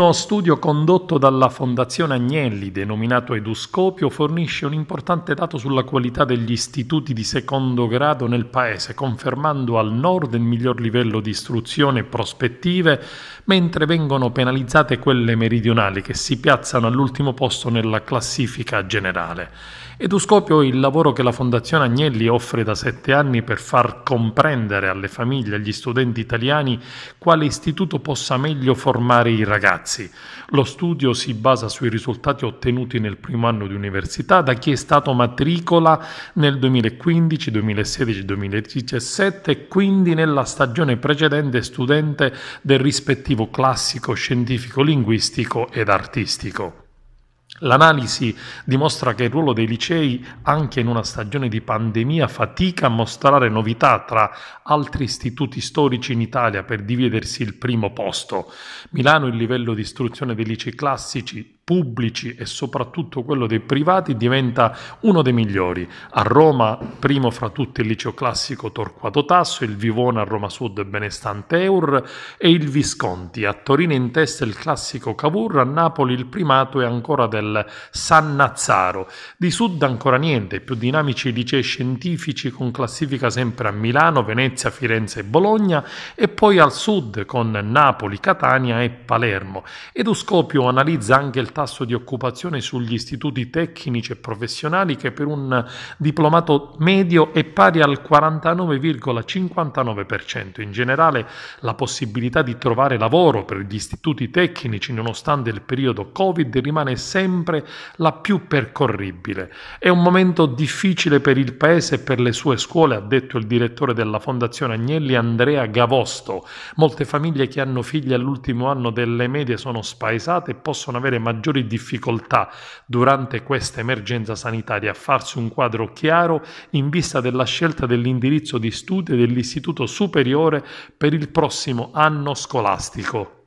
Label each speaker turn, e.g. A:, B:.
A: Uno studio condotto dalla Fondazione Agnelli, denominato Eduscopio, fornisce un importante dato sulla qualità degli istituti di secondo grado nel Paese, confermando al nord il miglior livello di istruzione e prospettive, mentre vengono penalizzate quelle meridionali che si piazzano all'ultimo posto nella classifica generale. Eduscopio è il lavoro che la Fondazione Agnelli offre da sette anni per far comprendere alle famiglie e agli studenti italiani quale istituto possa meglio formare i ragazzi ragazzi. Lo studio si basa sui risultati ottenuti nel primo anno di università da chi è stato matricola nel 2015, 2016, 2017 e quindi nella stagione precedente studente del rispettivo classico, scientifico, linguistico ed artistico. L'analisi dimostra che il ruolo dei licei, anche in una stagione di pandemia, fatica a mostrare novità tra altri istituti storici in Italia per dividersi il primo posto. Milano il livello di istruzione dei licei classici pubblici e soprattutto quello dei privati diventa uno dei migliori. A Roma, primo fra tutti il liceo classico Torquato Tasso, il Vivona a Roma Sud Benestante Eur e il Visconti. A Torino in testa il classico Cavour, a Napoli il primato è ancora del San Nazzaro. Di sud ancora niente, più dinamici i licei scientifici con classifica sempre a Milano, Venezia, Firenze e Bologna e poi al sud con Napoli, Catania e Palermo. Eduscopio analizza anche il tasso di occupazione sugli istituti tecnici e professionali che per un diplomato medio è pari al 49,59%. In generale la possibilità di trovare lavoro per gli istituti tecnici nonostante il periodo Covid rimane sempre la più percorribile. È un momento difficile per il Paese e per le sue scuole, ha detto il direttore della Fondazione Agnelli Andrea Gavosto. Molte famiglie che hanno figli all'ultimo anno delle medie sono spaesate e possono avere maggiori settori difficoltà durante questa emergenza sanitaria a farsi un quadro chiaro in vista della scelta dell'indirizzo di studio dell'istituto superiore per il prossimo anno scolastico.